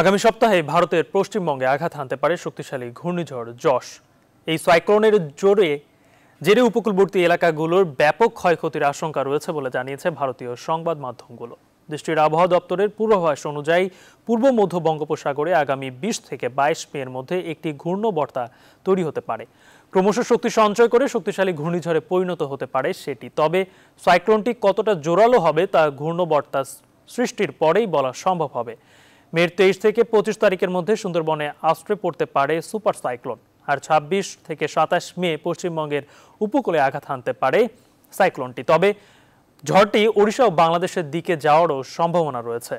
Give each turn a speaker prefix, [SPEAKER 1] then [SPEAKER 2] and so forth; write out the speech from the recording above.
[SPEAKER 1] আগামী সপ্তাহে ভারতের পশ্চিমবঙ্গে আঘাত হানতে পারে শক্তিশালী ঘূর্ণিঝড় যশ এই সাইক্লোনের জোরে জেরে উপকূলবর্তী এলাকাগুলোর ব্যাপক ক্ষয়ক্ষতির আশঙ্কা রয়েছে বলে জানিয়েছে ভারতীয় সংবাদ মাধ্যমগুলো দেশটির আবহাওয়া দপ্তরের পূর্বাভাস অনুযায়ী পূর্ব মধ্য বঙ্গোপসাগরে আগামী বিশ থেকে বাইশ মের মধ্যে একটি ঘূর্ণবর্তা তৈরি হতে পারে ক্রমশ শক্তি সঞ্চয় করে শক্তিশালী ঘূর্ণিঝড়ে পরিণত হতে পারে সেটি তবে সাইক্লোনটি কতটা জোরালো হবে তা ঘূর্ণবর্তা সৃষ্টির পরেই বলা সম্ভব হবে মের তেইশ থেকে পঁচিশ তারিখের মধ্যে সুন্দরবনে আশ্রয় পড়তে পারে সুপার সাইক্লোন আর ২৬ থেকে সাতাশ মে পশ্চিমবঙ্গের উপকূলে আঘাত হানতে পারে সাইক্লোনটি তবে ঝড়টি ওড়িশা ও বাংলাদেশের দিকে যাওয়ারও সম্ভাবনা রয়েছে